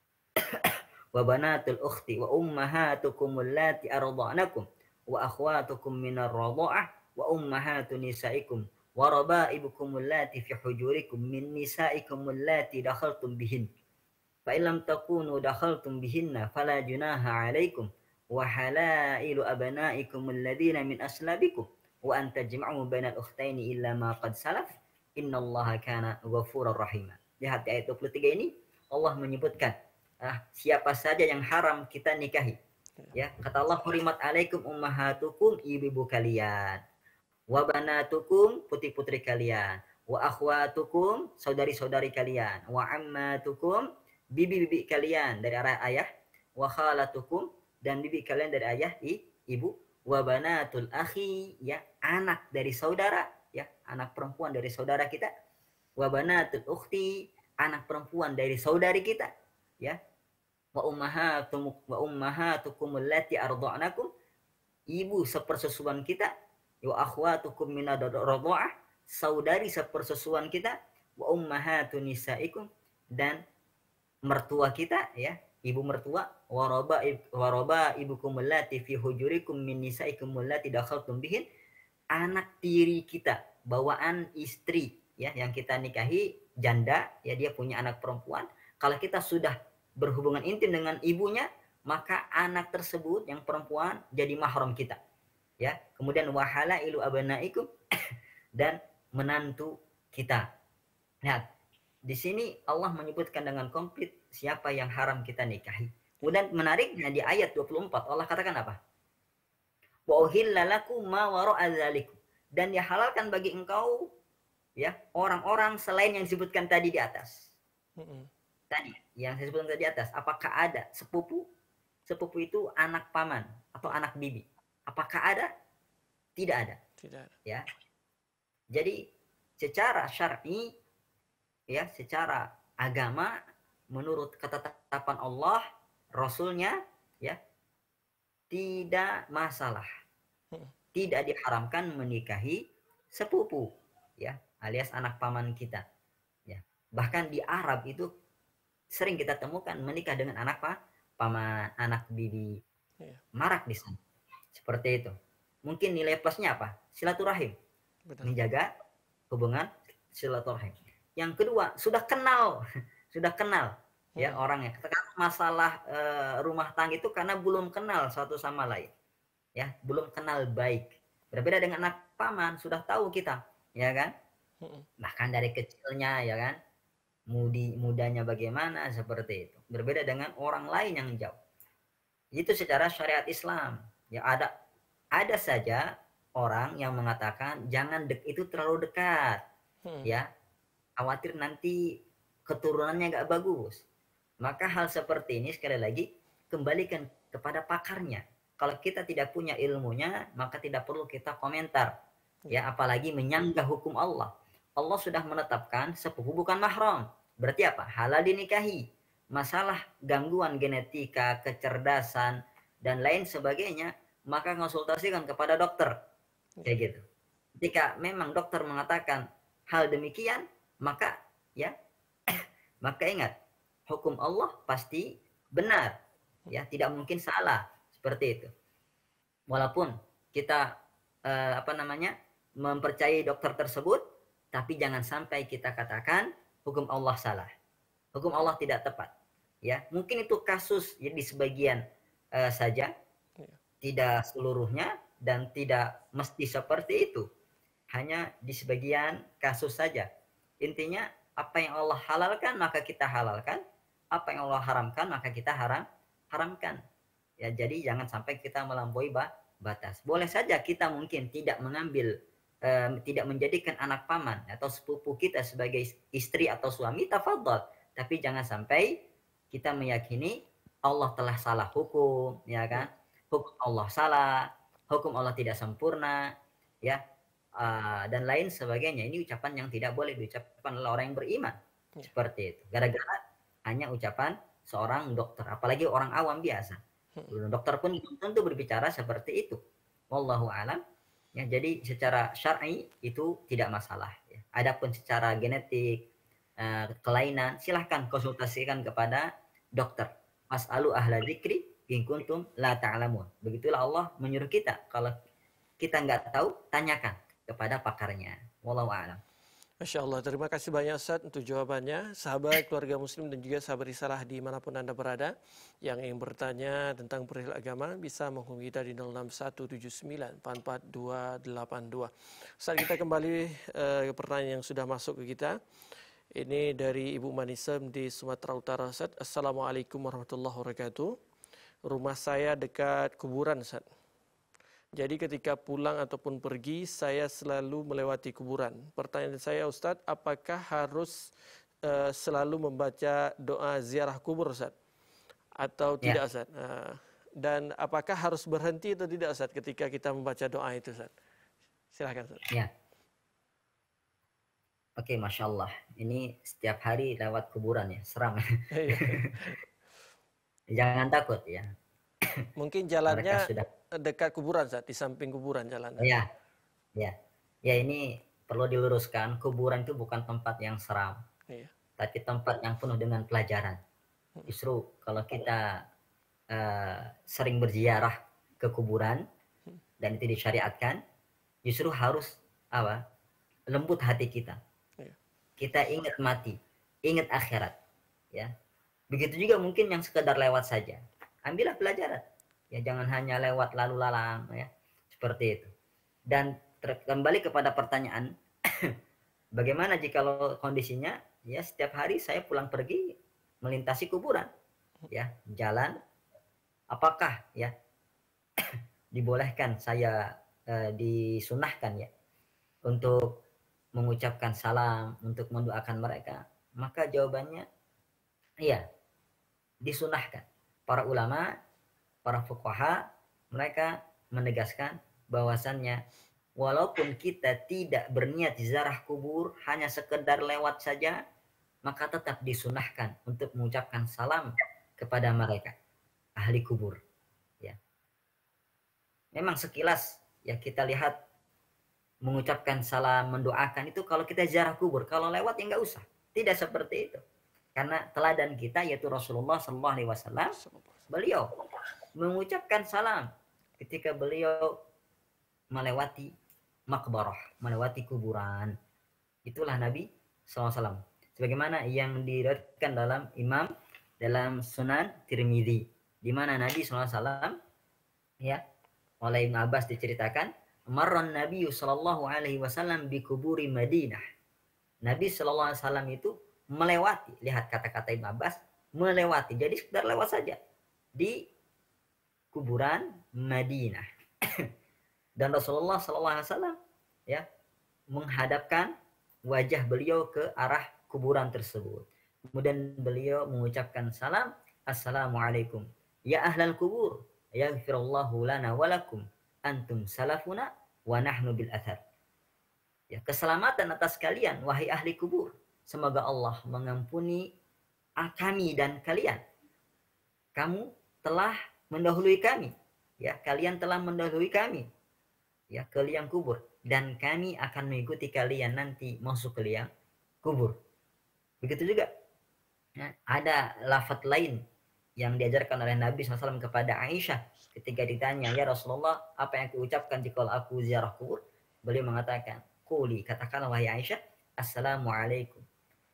wa banatul ukhti wa ummahatukum allati arda'nakum wa akhwatukum minar wa ummahatu nisaikum اللاتي في من اللاتي دخلتم بهن تكونوا دخلتم بهن فلا جناها عليكم أبنائكم الذين من وأن تجمعوا بين الأختين إلا ما قد سلف Allah Lihat di ayat 23 ini Allah menyebutkan ah, siapa saja yang haram kita nikahi. Ya, kata Allah hurimat alaikum ummahatukum ibu-ibu kalian wa banatukum putri-putri kalian, wa akhwatukum saudari-saudari kalian, wa ammatukum bibi-bibi kalian dari arah ayah, wa khalatukum dan bibi kalian dari ayah i, ibu, wa banatul akhi ya anak dari saudara ya anak perempuan dari saudara kita, wa banatul ukhti anak perempuan dari saudari kita ya wa ummahatukum wa ummahatukum allati arda'nakum ibu sepersusuan kita wa akhwatukum minad radha'ah saudari sepersusuan kita wa ummahatun nisaikum dan mertua kita ya ibu mertua waraba waraba ibukum allati fi hujurikum min nisaikum allati dakhaltum bihin anak tiri kita bawaan istri ya yang kita nikahi janda ya dia punya anak perempuan kalau kita sudah berhubungan intim dengan ibunya maka anak tersebut yang perempuan jadi mahram kita ya kemudian wahala ilu abanaikum dan menantu kita lihat di sini Allah menyebutkan dengan komplit siapa yang haram kita nikahi kemudian menariknya di ayat 24 Allah katakan apa lalaku ma dan dihalalkan bagi engkau ya orang-orang selain yang disebutkan tadi di atas tadi yang saya sebutkan tadi di atas apakah ada sepupu sepupu itu anak paman atau anak bibi Apakah ada? Tidak ada. Tidak ada. Ya. Jadi secara syar'i ya, secara agama menurut ketetapan Allah, Rasulnya ya tidak masalah. Hmm. Tidak diharamkan menikahi sepupu ya, alias anak paman kita. Ya. Bahkan di Arab itu sering kita temukan menikah dengan anak pa, paman, anak bibi. Iya. Marak di sana seperti itu. Mungkin nilai plusnya apa? Silaturahim. Betul. Menjaga hubungan silaturahim. Yang kedua, sudah kenal, sudah kenal hmm. ya iya. orangnya. Masalah e, rumah tangga itu karena belum kenal satu sama lain. Ya, belum kenal baik. Berbeda dengan anak paman, sudah tahu kita, ya kan? Hmm. Bahkan dari kecilnya ya kan? mudi mudanya bagaimana seperti itu berbeda dengan orang lain yang jauh itu secara syariat Islam Ya ada ada saja orang yang mengatakan jangan dek itu terlalu dekat. Hmm. Ya. Khawatir nanti keturunannya nggak bagus. Maka hal seperti ini sekali lagi kembalikan kepada pakarnya. Kalau kita tidak punya ilmunya, maka tidak perlu kita komentar. Ya, apalagi menyanggah hukum Allah. Allah sudah menetapkan sepupu bukan mahram. Berarti apa? Halal dinikahi. Masalah gangguan genetika, kecerdasan, dan lain sebagainya, maka konsultasikan kepada dokter. Kayak iya. gitu. Jika memang dokter mengatakan hal demikian, maka ya maka ingat hukum Allah pasti benar. Ya, tidak mungkin salah seperti itu. Walaupun kita eh, apa namanya? mempercayai dokter tersebut, tapi jangan sampai kita katakan hukum Allah salah. Hukum Allah tidak tepat. Ya, mungkin itu kasus ya, di sebagian uh, saja, iya. tidak seluruhnya dan tidak mesti seperti itu. Hanya di sebagian kasus saja. Intinya apa yang Allah halalkan maka kita halalkan, apa yang Allah haramkan maka kita haram haramkan. Ya jadi jangan sampai kita melampaui batas. Boleh saja kita mungkin tidak mengambil eh, tidak menjadikan anak paman atau sepupu kita sebagai istri atau suami tafadol. tapi jangan sampai kita meyakini Allah telah salah hukum, ya kan? Ya. Hukum Allah salah, hukum Allah tidak sempurna, ya. Uh, dan lain sebagainya. Ini ucapan yang tidak boleh diucapkan oleh orang yang beriman. Ya. Seperti itu. Gara-gara hanya ucapan seorang dokter, apalagi orang awam biasa. Hmm. Dokter pun tentu berbicara seperti itu. Wallahu alam. Ya, jadi secara syar'i itu tidak masalah. Ya. Adapun secara genetik, uh, kelainan, silahkan konsultasikan kepada dokter As'alu ahla dzikri in kuntum la ta'lamun. Begitulah Allah menyuruh kita kalau kita nggak tahu tanyakan kepada pakarnya. Wallahu a'lam. Masya Allah, terima kasih banyak Ustaz untuk jawabannya. Sahabat keluarga muslim dan juga sahabat risalah manapun Anda berada yang ingin bertanya tentang perihal agama bisa menghubungi kita di 44282. Saat kita kembali ke pertanyaan yang sudah masuk ke kita. Ini dari Ibu Manisem di Sumatera Utara, Ustaz. Assalamualaikum warahmatullahi wabarakatuh. Rumah saya dekat kuburan, Ustaz. Jadi ketika pulang ataupun pergi, saya selalu melewati kuburan. Pertanyaan saya, Ustaz, apakah harus uh, selalu membaca doa ziarah kubur, Ustaz? Atau ya. tidak, Ustaz? Uh, dan apakah harus berhenti atau tidak, Ustaz, ketika kita membaca doa itu, Ustaz? Silahkan, Ustaz. Ya. Oke, okay, masya Allah. Ini setiap hari lewat kuburan ya, seram, iya. Jangan takut ya. Mungkin jalannya sudah... dekat kuburan, saat di samping kuburan jalan. Ya, ya, iya. ya ini perlu diluruskan. Kuburan itu bukan tempat yang seram, iya. tapi tempat yang penuh dengan pelajaran. Hmm. Justru kalau kita uh, sering berziarah ke kuburan hmm. dan itu disyariatkan, justru harus apa? Lembut hati kita kita ingat mati, ingat akhirat, ya. Begitu juga mungkin yang sekedar lewat saja. Ambillah pelajaran. Ya jangan hanya lewat lalu lalang ya. Seperti itu. Dan kembali kepada pertanyaan bagaimana jika kondisinya ya setiap hari saya pulang pergi melintasi kuburan ya jalan apakah ya dibolehkan saya eh, disunahkan ya untuk mengucapkan salam untuk mendoakan mereka, maka jawabannya iya, disunahkan. Para ulama, para fuqaha, mereka menegaskan bahwasannya walaupun kita tidak berniat zarah kubur, hanya sekedar lewat saja, maka tetap disunahkan untuk mengucapkan salam kepada mereka, ahli kubur. Ya. Memang sekilas ya kita lihat mengucapkan salam, mendoakan itu kalau kita ziarah kubur. Kalau lewat ya nggak usah. Tidak seperti itu. Karena teladan kita yaitu Rasulullah SAW Alaihi Wasallam, beliau mengucapkan salam ketika beliau melewati makbarah, melewati kuburan. Itulah Nabi SAW. Sebagaimana yang diriwayatkan dalam Imam dalam Sunan Tirmidzi, di mana Nabi SAW ya oleh Ibn Abbas diceritakan Marran Nabi sallallahu Alaihi Wasallam di kuburi Madinah. Nabi Shallallahu Alaihi Wasallam itu melewati. Lihat kata-kata Ibn Abbas, melewati. Jadi sekedar lewat saja di kuburan Madinah. Dan Rasulullah Shallallahu Alaihi Wasallam ya menghadapkan wajah beliau ke arah kuburan tersebut. Kemudian beliau mengucapkan salam, Assalamualaikum. Ya ahlal kubur, ya lana walakum antum salafuna wa nahnu bil athar. Ya, keselamatan atas kalian wahai ahli kubur. Semoga Allah mengampuni ah, kami dan kalian. Kamu telah mendahului kami. Ya, kalian telah mendahului kami. Ya, ke liang kubur dan kami akan mengikuti kalian nanti masuk ke liang kubur. Begitu juga. Ya, ada lafat lain yang diajarkan oleh Nabi SAW kepada Aisyah Ketika ditanya, ya Rasulullah, apa yang aku ucapkan jika aku ziarah kubur? Beliau mengatakan, Kuli, katakanlah wahai Aisyah, Assalamualaikum.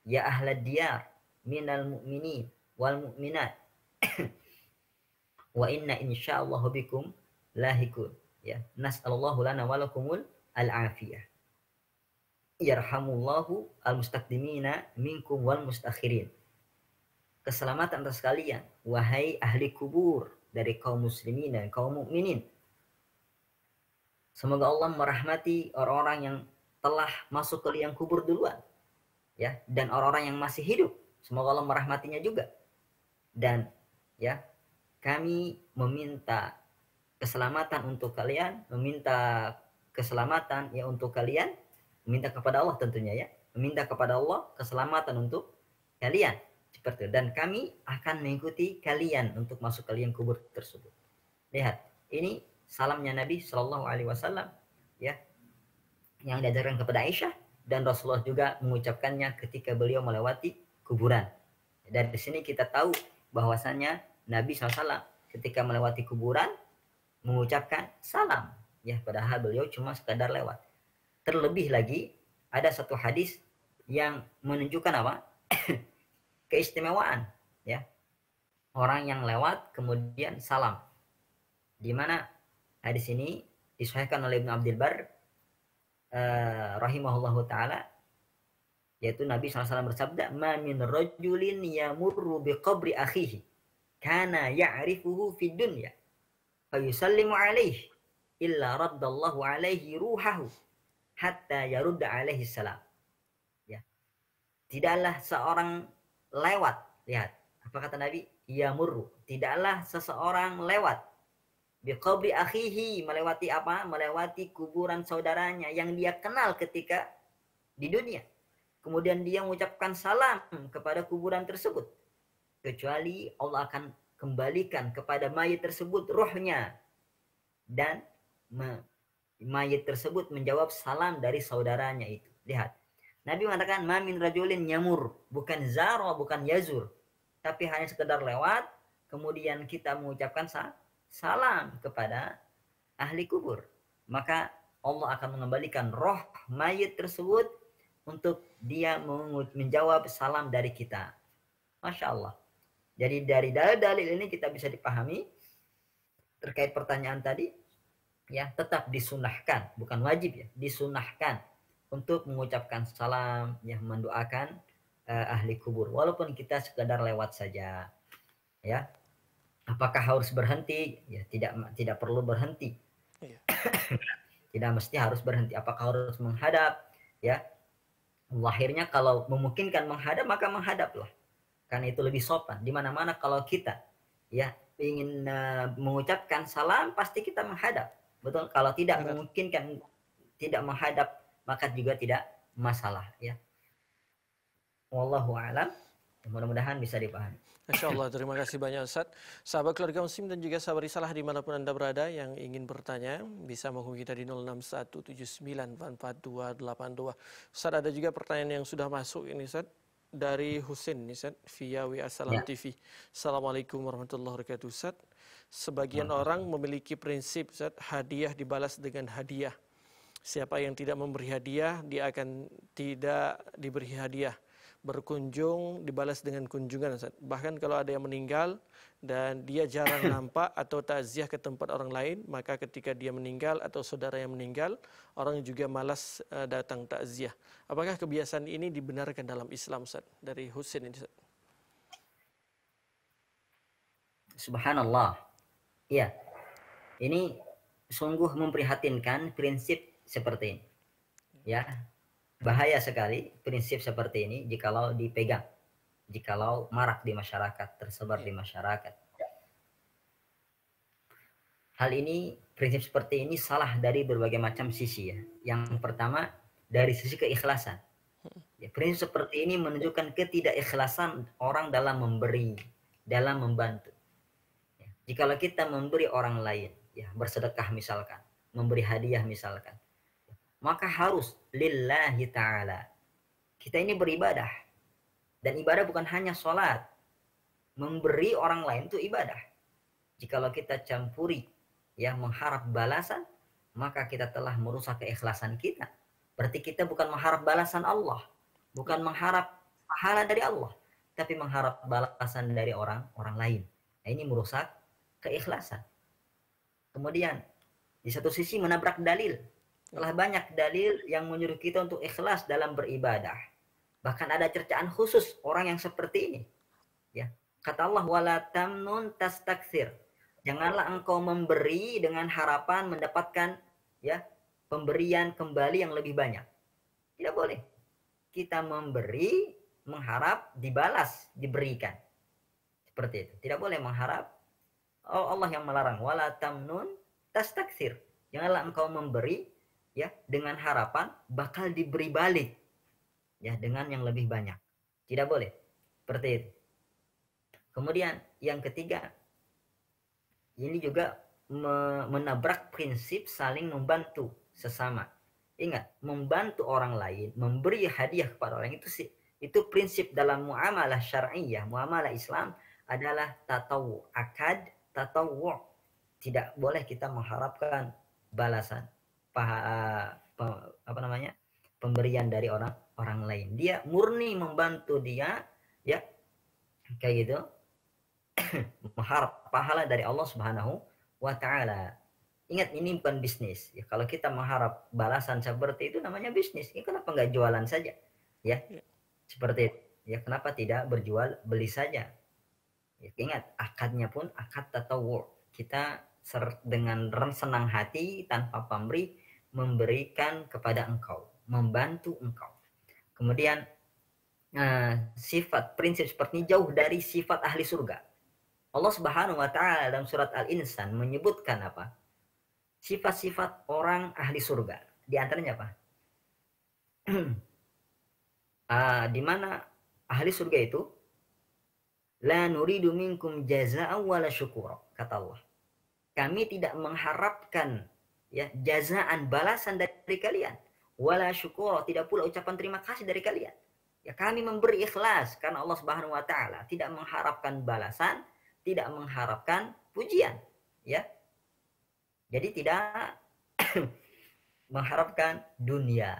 Ya ahlad diyar, minal mu'minin wal mu'minat. wa inna insyaallah bikum lahikun. Ya, nas'alallahu lana walakumul al-afiyah. Yarhamullahu al-mustaqdimina minkum wal mustakhirin. Keselamatan atas kalian, wahai ahli kubur dari kaum muslimin dan kaum mukminin. Semoga Allah merahmati orang-orang yang telah masuk ke liang kubur duluan. Ya, dan orang-orang yang masih hidup. Semoga Allah merahmatinya juga. Dan ya, kami meminta keselamatan untuk kalian, meminta keselamatan ya untuk kalian, meminta kepada Allah tentunya ya, meminta kepada Allah keselamatan untuk kalian seperti dan kami akan mengikuti kalian untuk masuk ke liang kubur tersebut lihat ini salamnya Nabi Shallallahu Alaihi Wasallam ya yang diajarkan kepada Aisyah dan Rasulullah juga mengucapkannya ketika beliau melewati kuburan Dan di sini kita tahu bahwasannya Nabi SAW ketika melewati kuburan mengucapkan salam ya padahal beliau cuma sekadar lewat terlebih lagi ada satu hadis yang menunjukkan apa keistimewaan ya orang yang lewat kemudian salam di mana hadis nah, ini disahkan oleh Ibnu Abdul Bar eh, rahimahullahu taala yaitu Nabi SAW bersabda ma min rajulin yamurru bi qabri akhihi kana ya'rifuhu fi dunya fayusallimu alaihi illa raddallahu alaihi ruhahu hatta yarudda alaihi salam ya tidaklah seorang lewat. Lihat, apa kata Nabi? Ia murru. Tidaklah seseorang lewat. Biqabri akhihi. Melewati apa? Melewati kuburan saudaranya yang dia kenal ketika di dunia. Kemudian dia mengucapkan salam kepada kuburan tersebut. Kecuali Allah akan kembalikan kepada mayat tersebut rohnya Dan mayat tersebut menjawab salam dari saudaranya itu. Lihat Nabi mengatakan mamin rajulin nyamur, bukan zaro, bukan yazur, tapi hanya sekedar lewat. Kemudian kita mengucapkan salam kepada ahli kubur, maka Allah akan mengembalikan roh mayit tersebut untuk dia menjawab salam dari kita. Masya Allah. Jadi dari dalil-dalil ini kita bisa dipahami terkait pertanyaan tadi, ya tetap disunahkan, bukan wajib ya, disunahkan untuk mengucapkan salam yang mendoakan uh, ahli kubur walaupun kita sekedar lewat saja ya apakah harus berhenti ya tidak tidak perlu berhenti iya. tidak mesti harus berhenti apakah harus menghadap ya lahirnya kalau memungkinkan menghadap maka menghadaplah karena itu lebih sopan di mana mana kalau kita ya ingin uh, mengucapkan salam pasti kita menghadap betul kalau tidak memungkinkan tidak menghadap maka juga tidak masalah ya. Wallahu alam. Mudah-mudahan bisa dipahami. Masya Allah, terima kasih banyak Ustaz. Sahabat keluarga muslim dan juga sahabat risalah dimanapun Anda berada yang ingin bertanya, bisa menghubungi kita di 0617944282. Ustaz, ada juga pertanyaan yang sudah masuk ini Ustaz. Dari Husin nih Ustaz, via WA Salam ya. TV. Assalamualaikum warahmatullahi wabarakatuh Ustaz. Sebagian ya. orang memiliki prinsip Ustaz, hadiah dibalas dengan hadiah. Siapa yang tidak memberi hadiah, dia akan tidak diberi hadiah. Berkunjung dibalas dengan kunjungan. Bahkan kalau ada yang meninggal dan dia jarang nampak atau takziah ke tempat orang lain, maka ketika dia meninggal atau saudara yang meninggal, orang juga malas eh, datang takziah. Apakah kebiasaan ini dibenarkan dalam Islam, Ustaz? Dari Husin ini, Ustaz. Subhanallah. Ya. Ini sungguh memprihatinkan prinsip seperti ini. Ya. ya. Bahaya sekali prinsip seperti ini jikalau dipegang. Jikalau marak di masyarakat, tersebar di ya. masyarakat. Ya. Hal ini prinsip seperti ini salah dari berbagai macam sisi ya. Yang pertama dari sisi keikhlasan. Hmm. Ya, prinsip seperti ini menunjukkan ketidakikhlasan orang dalam memberi, dalam membantu. Ya, jikalau kita memberi orang lain, ya bersedekah misalkan, memberi hadiah misalkan, maka harus lillahi ta'ala. Kita ini beribadah. Dan ibadah bukan hanya sholat. Memberi orang lain itu ibadah. Jikalau kita campuri yang mengharap balasan, maka kita telah merusak keikhlasan kita. Berarti kita bukan mengharap balasan Allah. Bukan mengharap pahala dari Allah. Tapi mengharap balasan dari orang-orang lain. Nah, ini merusak keikhlasan. Kemudian, di satu sisi menabrak dalil telah banyak dalil yang menyuruh kita untuk ikhlas dalam beribadah. Bahkan ada cercaan khusus orang yang seperti ini. Ya. Kata Allah, wala tamnun tas taksir Janganlah engkau memberi dengan harapan mendapatkan ya pemberian kembali yang lebih banyak. Tidak boleh. Kita memberi mengharap dibalas, diberikan. Seperti itu. Tidak boleh mengharap oh, Allah yang melarang wala tamnun tas taksir Janganlah engkau memberi ya dengan harapan bakal diberi balik ya dengan yang lebih banyak. Tidak boleh. Seperti itu. Kemudian yang ketiga ini juga me menabrak prinsip saling membantu sesama. Ingat, membantu orang lain, memberi hadiah kepada orang itu sih itu prinsip dalam muamalah syariah, muamalah Islam adalah tatawu, akad tatawu. Tidak boleh kita mengharapkan balasan paha, apa namanya pemberian dari orang orang lain dia murni membantu dia ya kayak gitu mengharap pahala dari Allah Subhanahu wa taala ingat ini bukan bisnis ya kalau kita mengharap balasan seperti itu namanya bisnis ya kenapa nggak jualan saja ya, ya. seperti itu. ya kenapa tidak berjual beli saja ya, ingat akadnya pun akad work kita ser dengan senang hati tanpa pamrih memberikan kepada engkau, membantu engkau. Kemudian eh, sifat prinsip seperti ini jauh dari sifat ahli surga. Allah Subhanahu wa taala dalam surat Al-Insan menyebutkan apa? Sifat-sifat orang ahli surga. Di antaranya apa? ah, di mana ahli surga itu la nuridu minkum jaza'a wala syukura kata Allah. Kami tidak mengharapkan ya jazaan balasan dari kalian wala syukur tidak pula ucapan terima kasih dari kalian ya kami memberi ikhlas karena Allah Subhanahu wa taala tidak mengharapkan balasan tidak mengharapkan pujian ya jadi tidak mengharapkan dunia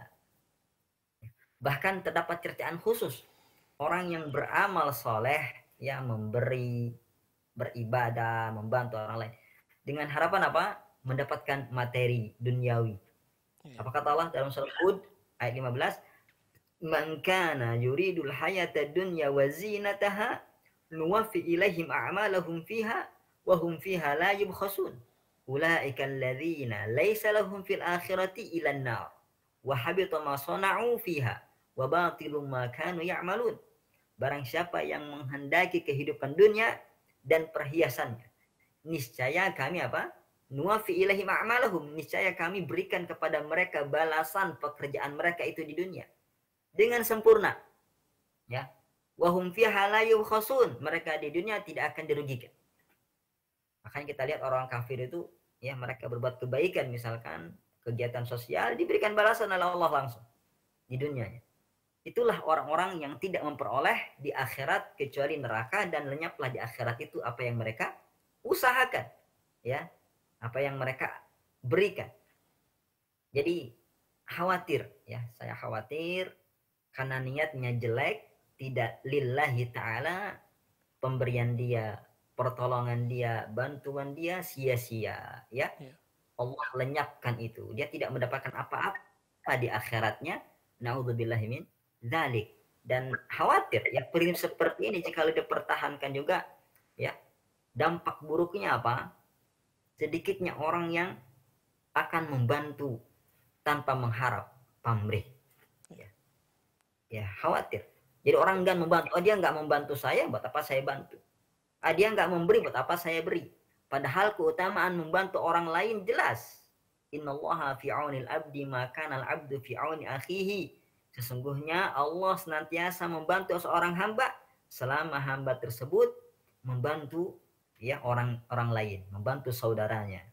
bahkan terdapat cercaan khusus orang yang beramal soleh yang memberi beribadah membantu orang lain dengan harapan apa mendapatkan materi duniawi. Iya. Apa kata Allah dalam surah Hud ayat 15? Man kana yuridul hayata dunya wa zinataha nuwafi ilaihim a'malahum fiha wa hum fiha la yubkhasun. Ulaika alladhina laysa lahum fil akhirati an nar wa habita ma sana'u fiha wa batilu ma kanu ya'malun. Barang siapa yang menghendaki kehidupan dunia dan perhiasannya, niscaya kami apa? Nuafi ilahi ma'amalahum. Niscaya kami berikan kepada mereka balasan pekerjaan mereka itu di dunia. Dengan sempurna. Ya. Wahum fiha la khasun. Mereka di dunia tidak akan dirugikan. Makanya kita lihat orang kafir itu ya mereka berbuat kebaikan misalkan kegiatan sosial diberikan balasan oleh Allah langsung di dunia. Itulah orang-orang yang tidak memperoleh di akhirat kecuali neraka dan lenyaplah di akhirat itu apa yang mereka usahakan. Ya, apa yang mereka berikan. Jadi khawatir ya, saya khawatir karena niatnya jelek, tidak lillahi taala pemberian dia, pertolongan dia, bantuan dia sia-sia ya. ya. Allah lenyapkan itu. Dia tidak mendapatkan apa-apa di akhiratnya. Nauzubillahi min dzalik. Dan khawatir ya prinsip seperti ini jika dipertahankan juga ya dampak buruknya apa? sedikitnya orang yang akan membantu tanpa mengharap pamrih. Ya, ya khawatir. Jadi orang enggak membantu. Oh, dia enggak membantu saya, buat apa saya bantu? Ah, dia enggak memberi, buat apa saya beri? Padahal keutamaan membantu orang lain jelas. Innallaha fi abdi maka abdu fi'auni akhihi. Sesungguhnya Allah senantiasa membantu seorang hamba selama hamba tersebut membantu ya orang orang lain membantu saudaranya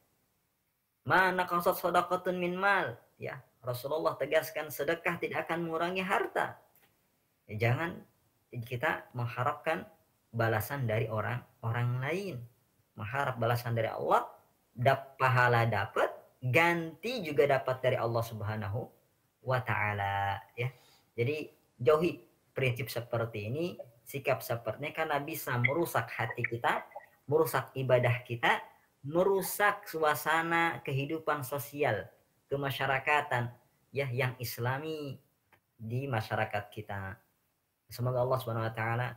mana kasat sodakotun min mal ya Rasulullah tegaskan sedekah tidak akan mengurangi harta ya, jangan kita mengharapkan balasan dari orang orang lain mengharap balasan dari Allah dap pahala dapat ganti juga dapat dari Allah Subhanahu wa taala ya jadi jauhi prinsip seperti ini sikap sepertinya karena bisa merusak hati kita merusak ibadah kita, merusak suasana kehidupan sosial, kemasyarakatan ya yang islami di masyarakat kita. Semoga Allah Subhanahu wa taala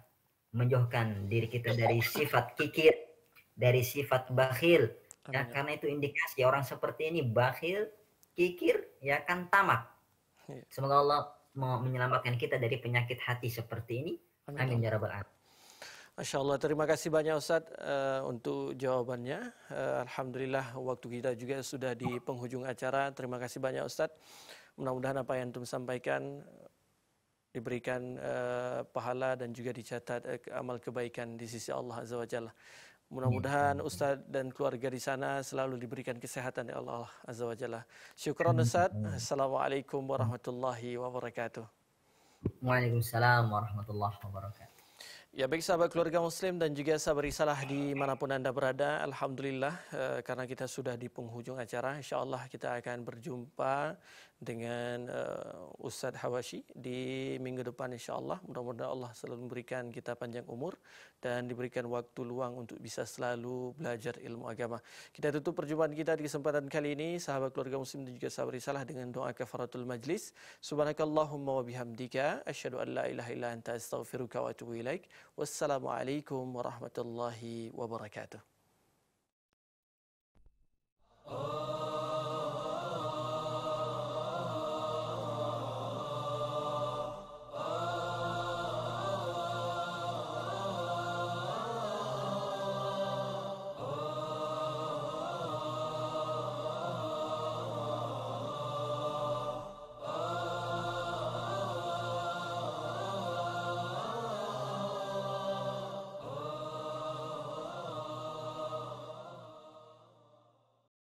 menjauhkan diri kita dari sifat kikir, dari sifat bakhil. Ya, karena itu indikasi orang seperti ini bakhil, kikir, ya kan tamak. Iya. Semoga Allah menyelamatkan kita dari penyakit hati seperti ini. Amin ya, ya rabbal alamin. Masya Allah, terima kasih banyak Ustadz uh, eh, untuk jawabannya. Uh, Alhamdulillah waktu kita juga sudah di penghujung acara. Terima kasih banyak Ustadz. Mudah-mudahan apa yang Antum sampaikan eh, diberikan uh, pahala dan juga dicatat uh, amal kebaikan di sisi Allah Azza wa Jalla. Mudah-mudahan Ustadz dan keluarga di sana selalu diberikan kesehatan oleh ya Allah Azza wa Jalla. Syukran Ustadz. Assalamualaikum warahmatullahi wabarakatuh. Waalaikumsalam warahmatullahi wabarakatuh. Ya baik sahabat keluarga muslim dan juga sahabat risalah di manapun Anda berada. Alhamdulillah eh, karena kita sudah di penghujung acara. Insya Allah kita akan berjumpa dengan uh, Ustaz Hawashi di minggu depan insyaAllah. Mudah-mudahan Allah selalu memberikan kita panjang umur dan diberikan waktu luang untuk bisa selalu belajar ilmu agama. Kita tutup perjumpaan kita di kesempatan kali ini. Sahabat keluarga muslim dan juga sahabat risalah dengan doa kafaratul majlis. Subhanakallahumma wa bihamdika. Asyadu an la ilaha illa anta astaghfiruka wa atubu ilaik. Wassalamualaikum warahmatullahi wabarakatuh. Oh.